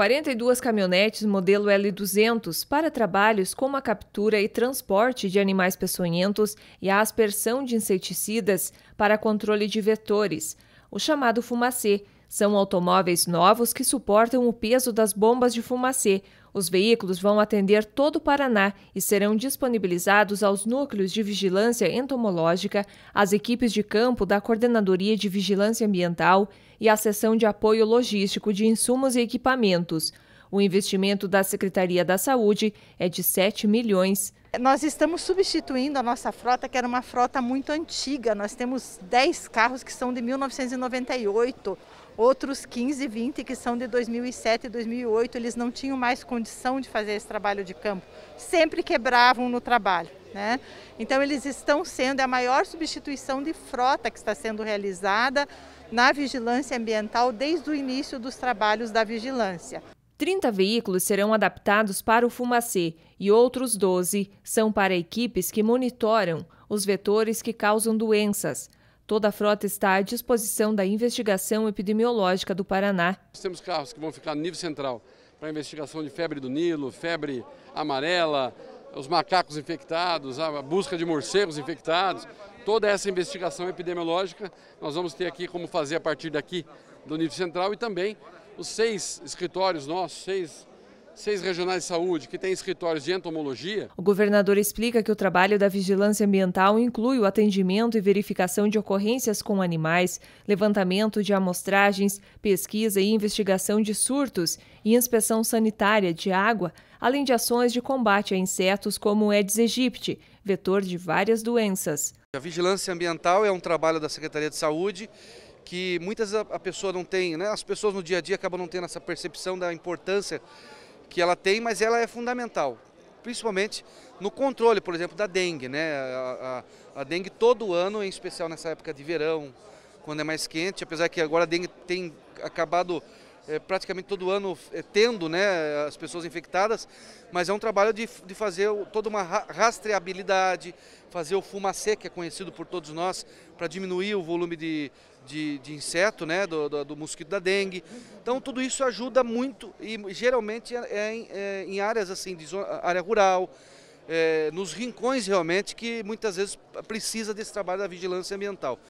42 caminhonetes modelo L200 para trabalhos como a captura e transporte de animais peçonhentos e a aspersão de inseticidas para controle de vetores, o chamado fumacê, são automóveis novos que suportam o peso das bombas de fumacê. Os veículos vão atender todo o Paraná e serão disponibilizados aos núcleos de vigilância entomológica, às equipes de campo da Coordenadoria de Vigilância Ambiental e à seção de apoio logístico de insumos e equipamentos. O investimento da Secretaria da Saúde é de 7 milhões. Nós estamos substituindo a nossa frota, que era uma frota muito antiga. Nós temos 10 carros que são de 1998, outros 15, 20 que são de 2007 e 2008. Eles não tinham mais condição de fazer esse trabalho de campo, sempre quebravam no trabalho. Né? Então, eles estão sendo é a maior substituição de frota que está sendo realizada na vigilância ambiental desde o início dos trabalhos da vigilância. 30 veículos serão adaptados para o fumacê e outros 12 são para equipes que monitoram os vetores que causam doenças. Toda a frota está à disposição da investigação epidemiológica do Paraná. temos carros que vão ficar no nível central para investigação de febre do Nilo, febre amarela, os macacos infectados, a busca de morcegos infectados. Toda essa investigação epidemiológica nós vamos ter aqui como fazer a partir daqui do nível central e também os seis escritórios nossos, seis seis regionais de saúde que têm escritórios de entomologia. O governador explica que o trabalho da vigilância ambiental inclui o atendimento e verificação de ocorrências com animais, levantamento de amostragens, pesquisa e investigação de surtos e inspeção sanitária de água, além de ações de combate a insetos como o Aedes aegypti, vetor de várias doenças. A vigilância ambiental é um trabalho da Secretaria de Saúde que muitas a pessoa não tem, né? As pessoas no dia a dia acabam não tendo essa percepção da importância que ela tem, mas ela é fundamental, principalmente no controle, por exemplo, da dengue, né? A, a, a dengue todo ano, em especial nessa época de verão, quando é mais quente, apesar que agora a dengue tem acabado é, praticamente todo ano é, tendo né, as pessoas infectadas, mas é um trabalho de, de fazer toda uma rastreabilidade, fazer o fumacê, que é conhecido por todos nós, para diminuir o volume de, de, de inseto, né, do, do, do, mosquito da dengue. Então tudo isso ajuda muito e geralmente é, é em, é em áreas assim, de zona, área rural, é, nos rincões realmente que muitas vezes precisa desse trabalho da vigilância ambiental.